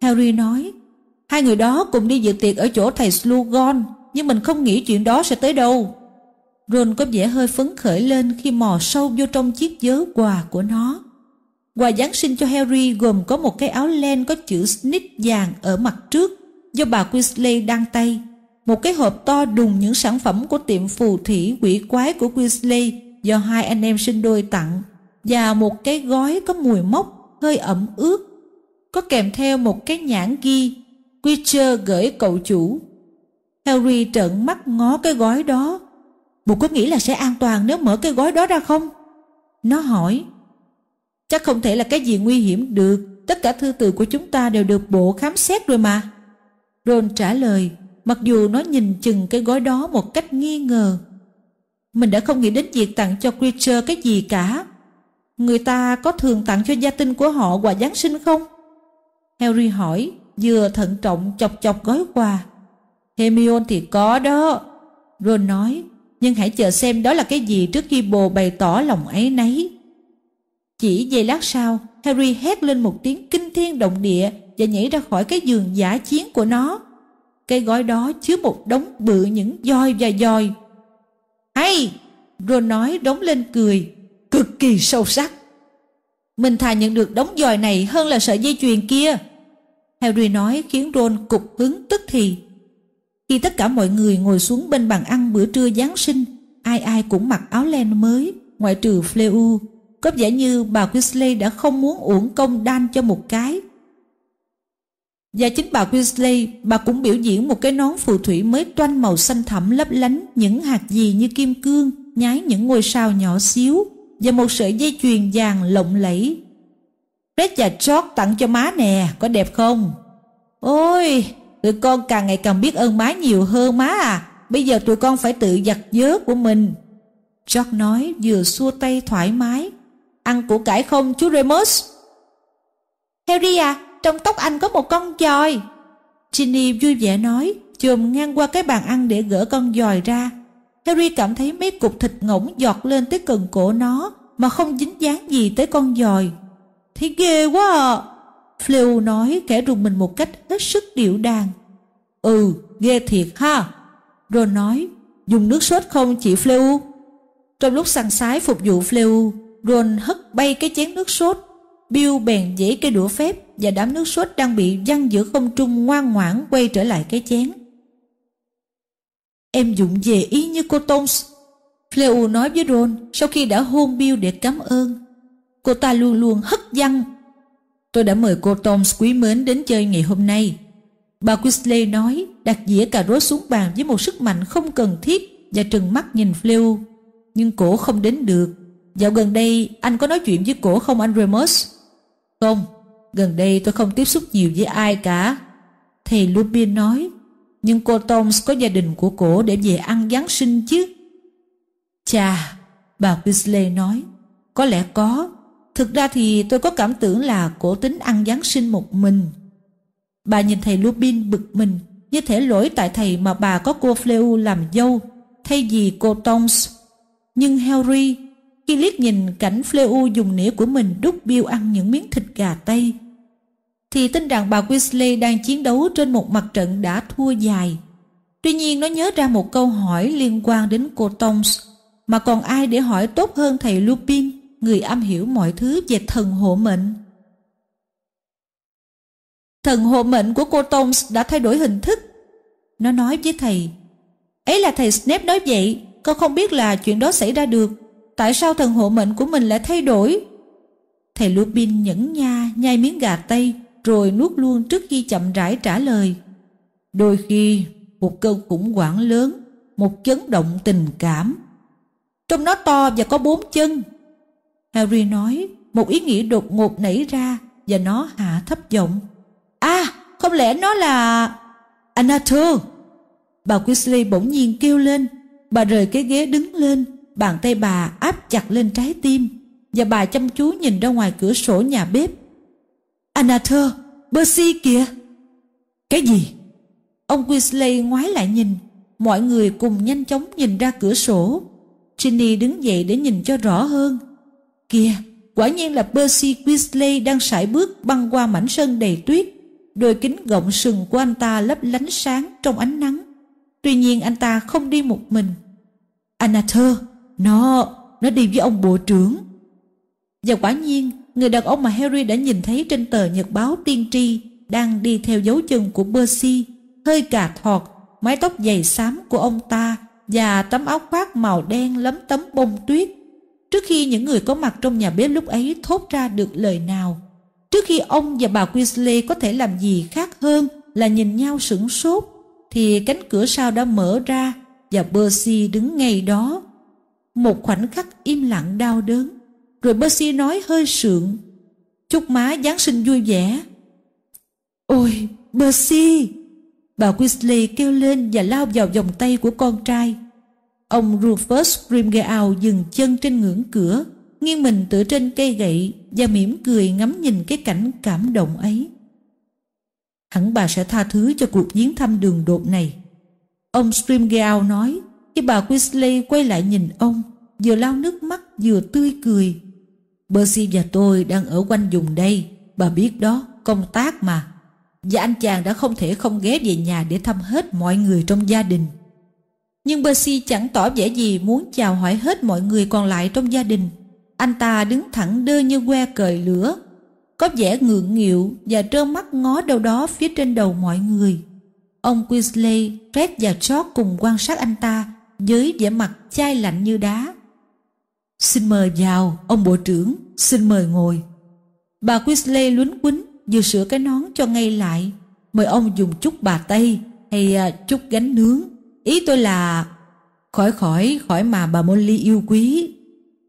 Harry nói, hai người đó cùng đi dự tiệc ở chỗ thầy Slughorn, nhưng mình không nghĩ chuyện đó sẽ tới đâu. Ron có vẻ hơi phấn khởi lên khi mò sâu vô trong chiếc vớ quà của nó. Quà Giáng sinh cho Harry gồm có một cái áo len có chữ Snitch vàng ở mặt trước do bà Weasley đăng tay một cái hộp to đùng những sản phẩm của tiệm phù thủy quỷ quái của Weasley do hai anh em sinh đôi tặng và một cái gói có mùi mốc hơi ẩm ướt có kèm theo một cái nhãn ghi Witcher gửi cậu chủ Harry trợn mắt ngó cái gói đó Bụt có nghĩ là sẽ an toàn nếu mở cái gói đó ra không? Nó hỏi Chắc không thể là cái gì nguy hiểm được Tất cả thư từ của chúng ta đều được bộ khám xét rồi mà Ron trả lời Mặc dù nó nhìn chừng cái gói đó một cách nghi ngờ. Mình đã không nghĩ đến việc tặng cho Creature cái gì cả. Người ta có thường tặng cho gia tinh của họ quà Giáng sinh không? Harry hỏi, vừa thận trọng chọc chọc gói quà. Hermione thì có đó. Ron nói, nhưng hãy chờ xem đó là cái gì trước khi bồ bày tỏ lòng ấy nấy. Chỉ giây lát sau, Harry hét lên một tiếng kinh thiên động địa và nhảy ra khỏi cái giường giả chiến của nó. Cái gói đó chứa một đống bự những voi và dòi. Hay! rồi nói đống lên cười, cực kỳ sâu sắc. Mình thà nhận được đống dòi này hơn là sợi dây chuyền kia. Harry nói khiến Ron cục hứng tức thì. Khi tất cả mọi người ngồi xuống bên bàn ăn bữa trưa Giáng sinh, ai ai cũng mặc áo len mới, ngoại trừ Fleu. Có vẻ như bà Weasley đã không muốn uổng công đan cho một cái và chính bà Weasley, bà cũng biểu diễn một cái nón phù thủy mới toanh màu xanh thẳm lấp lánh những hạt gì như kim cương, nhái những ngôi sao nhỏ xíu và một sợi dây chuyền vàng lộng lẫy. Red và George tặng cho má nè, có đẹp không? Ôi, tụi con càng ngày càng biết ơn má nhiều hơn má à. Bây giờ tụi con phải tự giặt vớ của mình. George nói vừa xua tay thoải mái. Ăn củ cải không chú Remus? Harry à, trong tóc anh có một con dòi. Ginny vui vẻ nói, chùm ngang qua cái bàn ăn để gỡ con dòi ra. Harry cảm thấy mấy cục thịt ngỗng giọt lên tới cần cổ nó mà không dính dáng gì tới con dòi. Thấy ghê quá à! Fleur nói kẻ rùng mình một cách hết sức điệu đàn. Ừ, ghê thiệt ha! Ron nói, dùng nước sốt không chị Fleur? Trong lúc săn sái phục vụ Fleur, Ron hất bay cái chén nước sốt Bill bèn dễ cây đũa phép và đám nước sốt đang bị văng giữa không trung ngoan ngoãn quay trở lại cái chén. Em dụng về ý như cô Tones. Fleu nói với Ron sau khi đã hôn Bill để cảm ơn. Cô ta luôn luôn hất văng. Tôi đã mời cô Tones quý mến đến chơi ngày hôm nay. Bà Quisley nói đặt dĩa cà rốt xuống bàn với một sức mạnh không cần thiết và trừng mắt nhìn Fleu. Nhưng cổ không đến được. Dạo gần đây anh có nói chuyện với cổ không anh Remus? Không, gần đây tôi không tiếp xúc nhiều với ai cả. Thầy Lupin nói, nhưng cô Toms có gia đình của cổ để về ăn Giáng sinh chứ. Chà, bà Weasley nói, có lẽ có. Thực ra thì tôi có cảm tưởng là cổ tính ăn Giáng sinh một mình. Bà nhìn thầy Lupin bực mình, như thể lỗi tại thầy mà bà có cô Fleu làm dâu, thay vì cô Toms. Nhưng Harry khi liếc nhìn cảnh Fleu dùng nĩa của mình đút biêu ăn những miếng thịt gà Tây, thì tin rằng bà Weasley đang chiến đấu trên một mặt trận đã thua dài. Tuy nhiên nó nhớ ra một câu hỏi liên quan đến cô Tongs, mà còn ai để hỏi tốt hơn thầy Lupin, người am hiểu mọi thứ về thần hộ mệnh. Thần hộ mệnh của cô Tongs đã thay đổi hình thức. Nó nói với thầy, ấy là thầy Snape nói vậy, con không biết là chuyện đó xảy ra được Tại sao thần hộ mệnh của mình lại thay đổi? Thầy Lupin nhẫn nha, nhai miếng gà tây, rồi nuốt luôn trước khi chậm rãi trả lời. Đôi khi, một cơn khủng hoảng lớn, một chấn động tình cảm. Trong nó to và có bốn chân. Harry nói, một ý nghĩ đột ngột nảy ra và nó hạ thấp giọng. À, không lẽ nó là... Anatole! Bà Quisley bỗng nhiên kêu lên. Bà rời cái ghế đứng lên, Bàn tay bà áp chặt lên trái tim và bà chăm chú nhìn ra ngoài cửa sổ nhà bếp. Anna thơ, Percy kìa! Cái gì? Ông Weasley ngoái lại nhìn. Mọi người cùng nhanh chóng nhìn ra cửa sổ. Ginny đứng dậy để nhìn cho rõ hơn. Kìa, quả nhiên là Percy Weasley đang sải bước băng qua mảnh sân đầy tuyết. Đôi kính gọng sừng của anh ta lấp lánh sáng trong ánh nắng. Tuy nhiên anh ta không đi một mình. Anna thơ, nó, nó đi với ông bộ trưởng. Và quả nhiên, người đàn ông mà Harry đã nhìn thấy trên tờ nhật báo tiên tri đang đi theo dấu chân của Percy, hơi cà thọt, mái tóc dày xám của ông ta và tấm áo khoác màu đen lấm tấm bông tuyết. Trước khi những người có mặt trong nhà bếp lúc ấy thốt ra được lời nào, trước khi ông và bà Weasley có thể làm gì khác hơn là nhìn nhau sửng sốt, thì cánh cửa sau đã mở ra và Percy đứng ngay đó một khoảnh khắc im lặng đau đớn. Rồi Percy nói hơi sượng. Chúc má Giáng sinh vui vẻ. Ôi, Percy! Bà Weasley kêu lên và lao vào vòng tay của con trai. Ông Rufus Grimgeow dừng chân trên ngưỡng cửa, nghiêng mình tựa trên cây gậy và mỉm cười ngắm nhìn cái cảnh cảm động ấy. Hẳn bà sẽ tha thứ cho cuộc viếng thăm đường đột này. Ông Grimgeow nói, khi bà Weasley quay lại nhìn ông, vừa lau nước mắt vừa tươi cười. Percy và tôi đang ở quanh vùng đây, bà biết đó, công tác mà. Và anh chàng đã không thể không ghé về nhà để thăm hết mọi người trong gia đình. Nhưng Percy chẳng tỏ vẻ gì muốn chào hỏi hết mọi người còn lại trong gia đình. Anh ta đứng thẳng đơ như que cời lửa, có vẻ ngượng nghịu và trơ mắt ngó đâu đó phía trên đầu mọi người. Ông Weasley, Fred và George cùng quan sát anh ta với vẻ mặt chai lạnh như đá. Xin mời vào, ông bộ trưởng, xin mời ngồi. Bà Quisley luống quýnh vừa sửa cái nón cho ngay lại. Mời ông dùng chút bà tây hay à, chút gánh nướng. Ý tôi là... Khỏi khỏi, khỏi mà bà Molly yêu quý.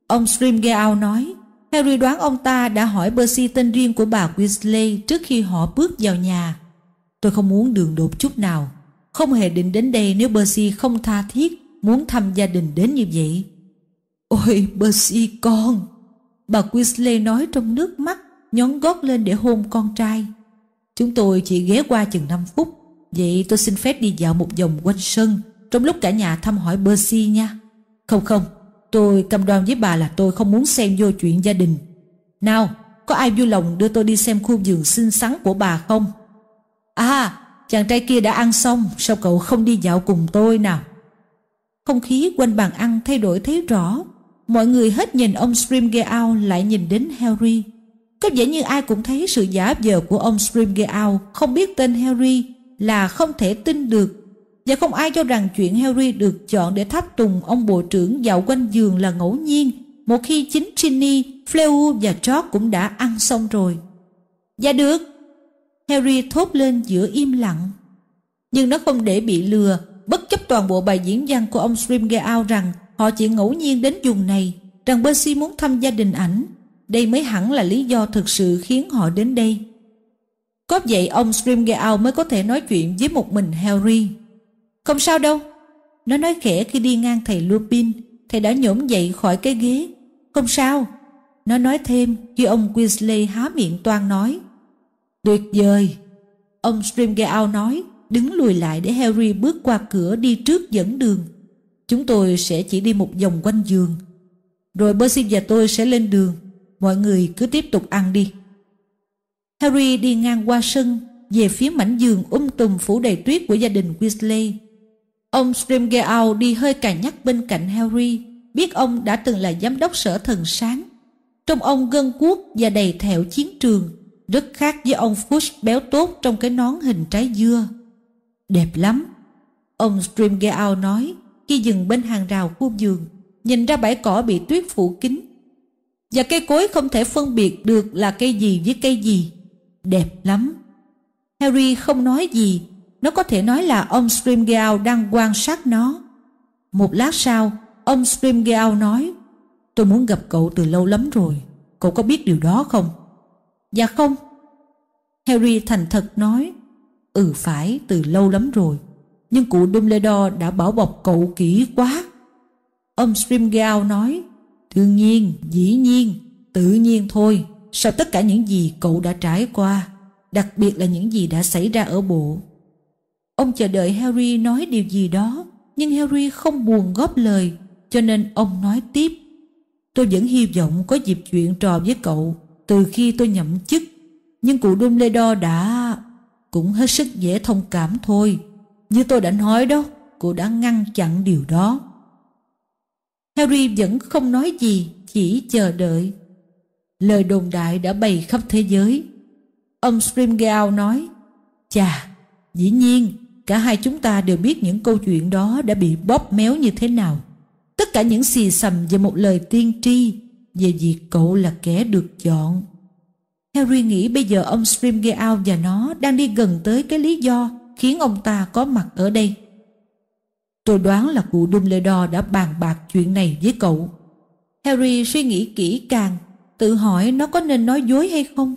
Ông Strimgale nói, Harry đoán ông ta đã hỏi Percy tên riêng của bà Weasley trước khi họ bước vào nhà. Tôi không muốn đường đột chút nào, không hề định đến đây nếu Percy không tha thiết muốn thăm gia đình đến như vậy. Ôi Percy con! Bà Weasley nói trong nước mắt, nhón gót lên để hôn con trai. Chúng tôi chỉ ghé qua chừng 5 phút, vậy tôi xin phép đi dạo một vòng quanh sân trong lúc cả nhà thăm hỏi Percy nha. Không không, tôi cam đoan với bà là tôi không muốn xem vô chuyện gia đình. Nào, có ai vui lòng đưa tôi đi xem khu vườn xinh xắn của bà không? À, chàng trai kia đã ăn xong, sao cậu không đi dạo cùng tôi nào? Không khí quanh bàn ăn thay đổi thấy rõ. Mọi người hết nhìn ông Streamgeout lại nhìn đến Harry. Có vẻ như ai cũng thấy sự giả vờ của ông Streamgeout không biết tên Harry là không thể tin được. Và không ai cho rằng chuyện Harry được chọn để tháp tùng ông bộ trưởng dạo quanh giường là ngẫu nhiên một khi chính Ginny, Fleu và George cũng đã ăn xong rồi. Dạ được. Harry thốt lên giữa im lặng. Nhưng nó không để bị lừa bất chấp toàn bộ bài diễn văn của ông Srimgeow rằng họ chỉ ngẫu nhiên đến vùng này, rằng Percy muốn thăm gia đình ảnh. Đây mới hẳn là lý do thực sự khiến họ đến đây. Có vậy ông Srimgeow mới có thể nói chuyện với một mình Harry. Không sao đâu. Nó nói khẽ khi đi ngang thầy Lupin. Thầy đã nhổm dậy khỏi cái ghế. Không sao. Nó nói thêm khi ông Weasley há miệng toan nói. Tuyệt vời. Ông Srimgeow nói đứng lùi lại để Harry bước qua cửa đi trước dẫn đường. Chúng tôi sẽ chỉ đi một vòng quanh giường. Rồi Percy và tôi sẽ lên đường. Mọi người cứ tiếp tục ăn đi. Harry đi ngang qua sân, về phía mảnh giường um tùm phủ đầy tuyết của gia đình Weasley. Ông Scrimgeour đi hơi cà nhắc bên cạnh Harry, biết ông đã từng là giám đốc sở thần sáng. Trong ông gân cuốc và đầy thẹo chiến trường, rất khác với ông Fuchs béo tốt trong cái nón hình trái dưa. Đẹp lắm. Ông Streamgeout nói khi dừng bên hàng rào khu giường, nhìn ra bãi cỏ bị tuyết phủ kín. Và cây cối không thể phân biệt được là cây gì với cây gì. Đẹp lắm. Harry không nói gì, nó có thể nói là ông Streamgeout đang quan sát nó. Một lát sau, ông Streamgeout nói, tôi muốn gặp cậu từ lâu lắm rồi, cậu có biết điều đó không? Dạ không. Harry thành thật nói, Ừ phải, từ lâu lắm rồi. Nhưng cụ Dumbledore đã bảo bọc cậu kỹ quá. Ông Strimgao nói, Đương nhiên, dĩ nhiên, tự nhiên thôi. Sau tất cả những gì cậu đã trải qua, đặc biệt là những gì đã xảy ra ở bộ. Ông chờ đợi Harry nói điều gì đó, nhưng Harry không buồn góp lời, cho nên ông nói tiếp. Tôi vẫn hy vọng có dịp chuyện trò với cậu từ khi tôi nhậm chức, nhưng cụ Dumbledore đã cũng hết sức dễ thông cảm thôi. Như tôi đã nói đó, cô đã ngăn chặn điều đó. Harry vẫn không nói gì, chỉ chờ đợi. Lời đồn đại đã bày khắp thế giới. Ông Scrimgeour nói, Chà, dĩ nhiên, cả hai chúng ta đều biết những câu chuyện đó đã bị bóp méo như thế nào. Tất cả những xì xầm về một lời tiên tri, về việc cậu là kẻ được chọn Harry nghĩ bây giờ ông Scrimgeour và nó đang đi gần tới cái lý do khiến ông ta có mặt ở đây. Tôi đoán là cụ Dumbledore đã bàn bạc chuyện này với cậu. Harry suy nghĩ kỹ càng, tự hỏi nó có nên nói dối hay không.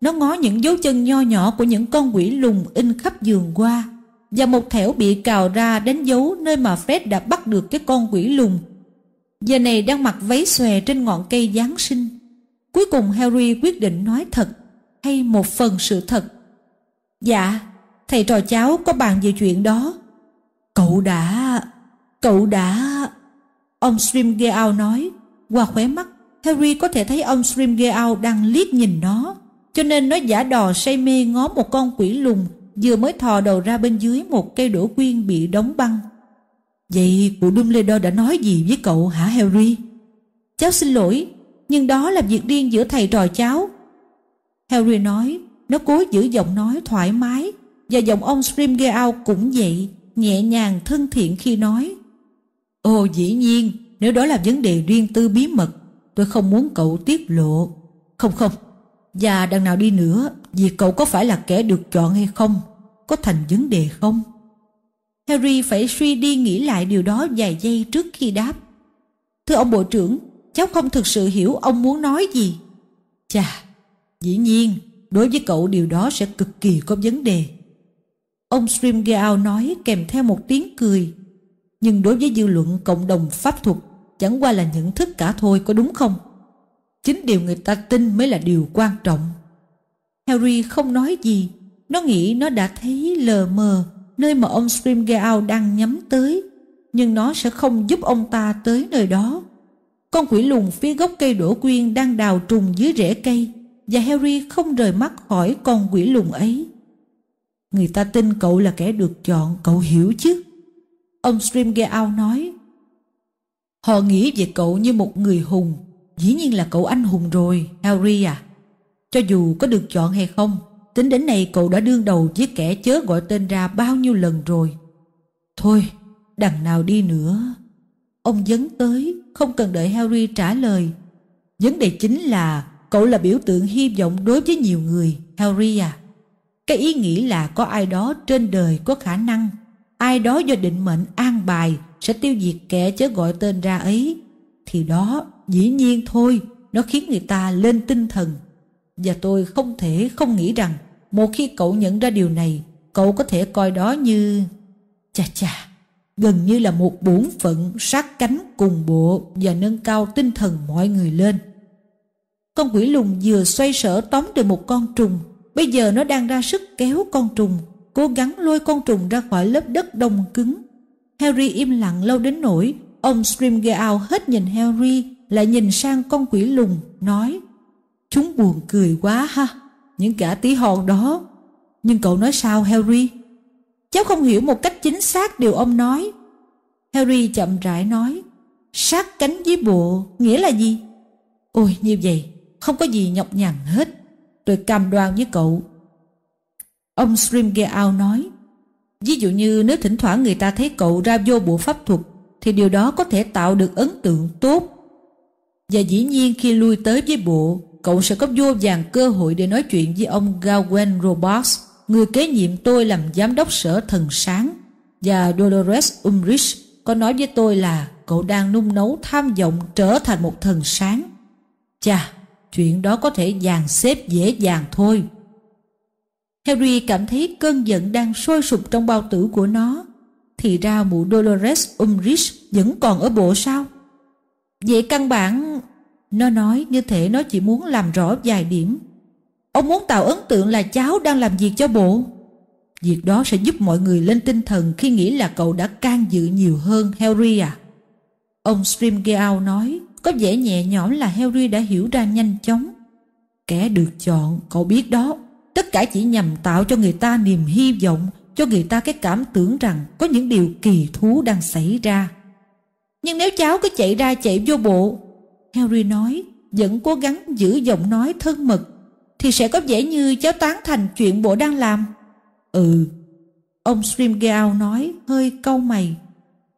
Nó ngó những dấu chân nho nhỏ của những con quỷ lùng in khắp giường qua và một thẻo bị cào ra đánh dấu nơi mà Fred đã bắt được cái con quỷ lùng. Giờ này đang mặc váy xòe trên ngọn cây Giáng sinh. Cuối cùng Harry quyết định nói thật hay một phần sự thật. Dạ, thầy trò cháu có bàn về chuyện đó. Cậu đã... Cậu đã... Ông Streamgeout nói. Qua khóe mắt, Harry có thể thấy ông Streamgeout đang liếc nhìn nó. Cho nên nó giả đò say mê ngó một con quỷ lùng vừa mới thò đầu ra bên dưới một cây đổ quyên bị đóng băng. Vậy cụ Dumbledore đã nói gì với cậu hả Harry? Cháu xin lỗi, nhưng đó là việc riêng giữa thầy trò cháu. Harry nói, nó cố giữ giọng nói thoải mái, và giọng ông Scrimgeour cũng vậy, nhẹ nhàng thân thiện khi nói. Ồ dĩ nhiên, nếu đó là vấn đề riêng tư bí mật, tôi không muốn cậu tiết lộ. Không không, và đằng nào đi nữa, vì cậu có phải là kẻ được chọn hay không, có thành vấn đề không? Harry phải suy đi nghĩ lại điều đó vài giây trước khi đáp. Thưa ông Bộ trưởng, cháu không thực sự hiểu ông muốn nói gì chà dĩ nhiên đối với cậu điều đó sẽ cực kỳ có vấn đề ông Streamgeau nói kèm theo một tiếng cười nhưng đối với dư luận cộng đồng pháp thuật chẳng qua là nhận thức cả thôi có đúng không chính điều người ta tin mới là điều quan trọng Harry không nói gì nó nghĩ nó đã thấy lờ mờ nơi mà ông Streamgeau đang nhắm tới nhưng nó sẽ không giúp ông ta tới nơi đó con quỷ lùn phía gốc cây đổ quyên đang đào trùng dưới rễ cây và Harry không rời mắt khỏi con quỷ lùn ấy. Người ta tin cậu là kẻ được chọn, cậu hiểu chứ? Ông Streamgeout nói. Họ nghĩ về cậu như một người hùng. Dĩ nhiên là cậu anh hùng rồi, Harry à. Cho dù có được chọn hay không, tính đến nay cậu đã đương đầu với kẻ chớ gọi tên ra bao nhiêu lần rồi. Thôi, đằng nào đi nữa. Ông dấn tới, không cần đợi Harry trả lời. Vấn đề chính là cậu là biểu tượng hy vọng đối với nhiều người, Harry à. Cái ý nghĩ là có ai đó trên đời có khả năng, ai đó do định mệnh an bài sẽ tiêu diệt kẻ chớ gọi tên ra ấy. Thì đó, dĩ nhiên thôi, nó khiến người ta lên tinh thần. Và tôi không thể không nghĩ rằng một khi cậu nhận ra điều này, cậu có thể coi đó như... Chà chà, gần như là một bổn phận sát cánh cùng bộ và nâng cao tinh thần mọi người lên. Con quỷ lùng vừa xoay sở tóm được một con trùng, bây giờ nó đang ra sức kéo con trùng, cố gắng lôi con trùng ra khỏi lớp đất đông cứng. Harry im lặng lâu đến nỗi ông Scrimgeow hết nhìn Harry lại nhìn sang con quỷ lùng, nói Chúng buồn cười quá ha, những gã tí hòn đó. Nhưng cậu nói sao Harry? Cháu không hiểu một cách chính xác điều ông nói. Harry chậm rãi nói, sát cánh với bộ nghĩa là gì? Ôi như vậy, không có gì nhọc nhằn hết. Tôi cam đoan với cậu. Ông Scrimgeout nói, ví dụ như nếu thỉnh thoảng người ta thấy cậu ra vô bộ pháp thuật, thì điều đó có thể tạo được ấn tượng tốt. Và dĩ nhiên khi lui tới với bộ, cậu sẽ có vô vàng cơ hội để nói chuyện với ông Gawain Robarts người kế nhiệm tôi làm giám đốc sở thần sáng và Dolores Umbridge có nói với tôi là cậu đang nung nấu tham vọng trở thành một thần sáng. Chà, chuyện đó có thể dàn xếp dễ dàng thôi. Harry cảm thấy cơn giận đang sôi sục trong bao tử của nó. Thì ra mụ Dolores Umbridge vẫn còn ở bộ sao? Vậy căn bản... Nó nói như thể nó chỉ muốn làm rõ vài điểm Ông muốn tạo ấn tượng là cháu đang làm việc cho bộ. Việc đó sẽ giúp mọi người lên tinh thần khi nghĩ là cậu đã can dự nhiều hơn Harry à. Ông Streamgeout nói, có vẻ nhẹ nhõm là Harry đã hiểu ra nhanh chóng. Kẻ được chọn, cậu biết đó. Tất cả chỉ nhằm tạo cho người ta niềm hy vọng, cho người ta cái cảm tưởng rằng có những điều kỳ thú đang xảy ra. Nhưng nếu cháu cứ chạy ra chạy vô bộ, Harry nói, vẫn cố gắng giữ giọng nói thân mật thì sẽ có vẻ như cháu tán thành chuyện bộ đang làm. Ừ, ông Streamgao nói hơi câu mày.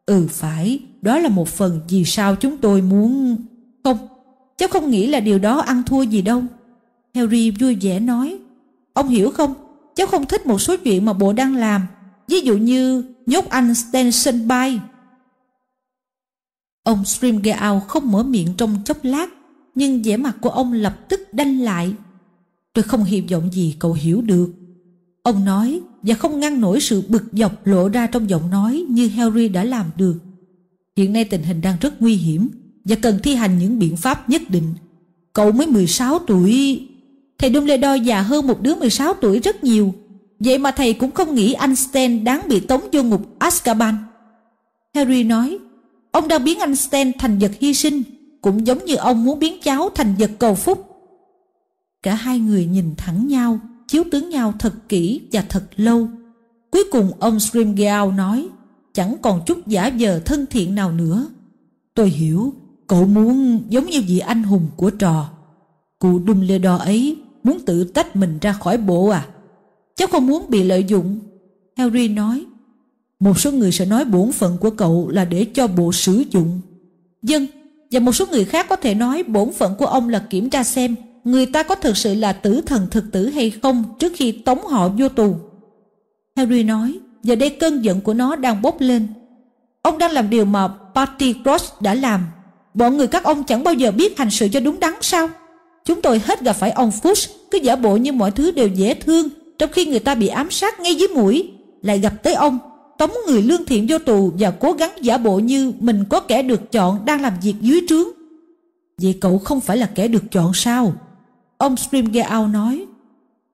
Ừ phải, đó là một phần vì sao chúng tôi muốn... Không, cháu không nghĩ là điều đó ăn thua gì đâu. Harry vui vẻ nói. Ông hiểu không, cháu không thích một số chuyện mà bộ đang làm. Ví dụ như nhốt anh Stenson Bay. Ông Streamgao không mở miệng trong chốc lát, nhưng vẻ mặt của ông lập tức đanh lại Tôi không hy vọng gì cậu hiểu được. Ông nói và không ngăn nổi sự bực dọc lộ ra trong giọng nói như Harry đã làm được. Hiện nay tình hình đang rất nguy hiểm và cần thi hành những biện pháp nhất định. Cậu mới 16 tuổi. Thầy Dumbledore già hơn một đứa 16 tuổi rất nhiều. Vậy mà thầy cũng không nghĩ Einstein đáng bị tống vô ngục Azkaban. Harry nói, ông đang biến Einstein thành vật hy sinh, cũng giống như ông muốn biến cháu thành vật cầu phúc. Cả hai người nhìn thẳng nhau, chiếu tướng nhau thật kỹ và thật lâu. Cuối cùng ông Srimgeow nói, chẳng còn chút giả vờ thân thiện nào nữa. Tôi hiểu, cậu muốn giống như vị anh hùng của trò. Cụ Dumbledore ấy muốn tự tách mình ra khỏi bộ à? Cháu không muốn bị lợi dụng. Harry nói, một số người sẽ nói bổn phận của cậu là để cho bộ sử dụng. Dân, vâng, và một số người khác có thể nói bổn phận của ông là kiểm tra xem người ta có thực sự là tử thần thực tử hay không trước khi tống họ vô tù. Harry nói, giờ đây cơn giận của nó đang bốc lên. Ông đang làm điều mà Patty Cross đã làm. Bọn người các ông chẳng bao giờ biết hành sự cho đúng đắn sao? Chúng tôi hết gặp phải ông Fuchs, cứ giả bộ như mọi thứ đều dễ thương, trong khi người ta bị ám sát ngay dưới mũi. Lại gặp tới ông, tống người lương thiện vô tù và cố gắng giả bộ như mình có kẻ được chọn đang làm việc dưới trướng. Vậy cậu không phải là kẻ được chọn sao? Ông Streamgeout nói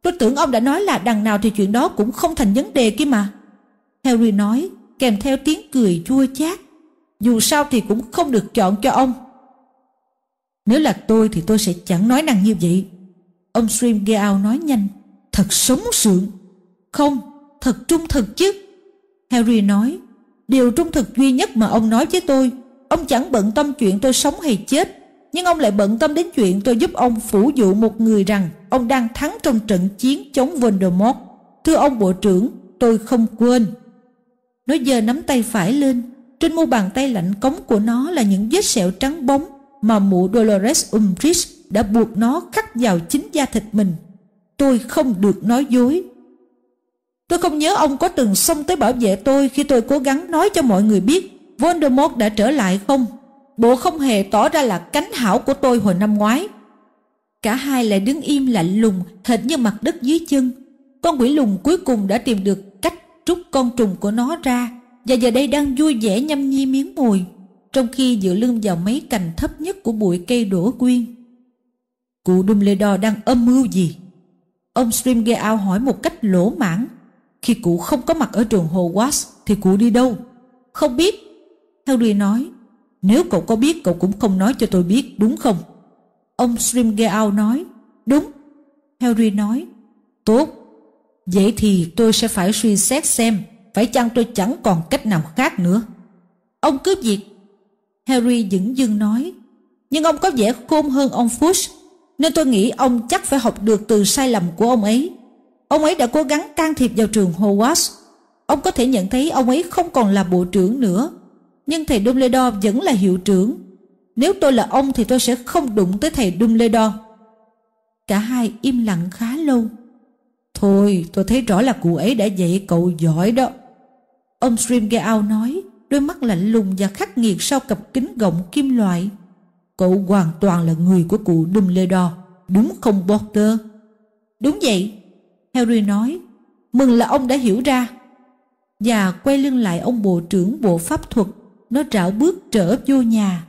Tôi tưởng ông đã nói là đằng nào thì chuyện đó cũng không thành vấn đề kia mà. Harry nói kèm theo tiếng cười chua chát. Dù sao thì cũng không được chọn cho ông. Nếu là tôi thì tôi sẽ chẳng nói năng như vậy. Ông Streamgeout nói nhanh. Thật sống sượng. Không, thật trung thực chứ. Harry nói Điều trung thực duy nhất mà ông nói với tôi Ông chẳng bận tâm chuyện tôi sống hay chết nhưng ông lại bận tâm đến chuyện tôi giúp ông phủ dụ một người rằng ông đang thắng trong trận chiến chống Voldemort. Thưa ông Bộ trưởng, tôi không quên. Nó giờ nắm tay phải lên, trên mu bàn tay lạnh cống của nó là những vết sẹo trắng bóng mà mụ Dolores Umbridge đã buộc nó khắc vào chính da thịt mình. Tôi không được nói dối. Tôi không nhớ ông có từng xông tới bảo vệ tôi khi tôi cố gắng nói cho mọi người biết Voldemort đã trở lại không? Bộ không hề tỏ ra là cánh hảo của tôi hồi năm ngoái. Cả hai lại đứng im lạnh lùng, hệt như mặt đất dưới chân. Con quỷ lùng cuối cùng đã tìm được cách trút con trùng của nó ra và giờ đây đang vui vẻ nhâm nhi miếng mồi, trong khi dựa lưng vào mấy cành thấp nhất của bụi cây đổ quyên. Cụ Dumbledore đang âm mưu gì? Ông Streamgale hỏi một cách lỗ mãn. Khi cụ không có mặt ở trường Hogwarts thì cụ đi đâu? Không biết. Harry nói nếu cậu có biết cậu cũng không nói cho tôi biết đúng không? Ông Srimgeao nói Đúng Harry nói Tốt Vậy thì tôi sẽ phải suy xét xem Phải chăng tôi chẳng còn cách nào khác nữa Ông cướp việc Harry vẫn dưng nói Nhưng ông có vẻ khôn hơn ông Fuchs Nên tôi nghĩ ông chắc phải học được từ sai lầm của ông ấy Ông ấy đã cố gắng can thiệp vào trường Hogwarts Ông có thể nhận thấy ông ấy không còn là bộ trưởng nữa nhưng thầy Dumbledore vẫn là hiệu trưởng. Nếu tôi là ông thì tôi sẽ không đụng tới thầy Dumbledore. Cả hai im lặng khá lâu. Thôi, tôi thấy rõ là cụ ấy đã dạy cậu giỏi đó. Ông Streamgeout nói, đôi mắt lạnh lùng và khắc nghiệt sau cặp kính gọng kim loại. Cậu hoàn toàn là người của cụ Dumbledore, đúng không Potter? Đúng vậy, Harry nói, mừng là ông đã hiểu ra. Và quay lưng lại ông bộ trưởng bộ pháp thuật nó rảo bước trở vô nhà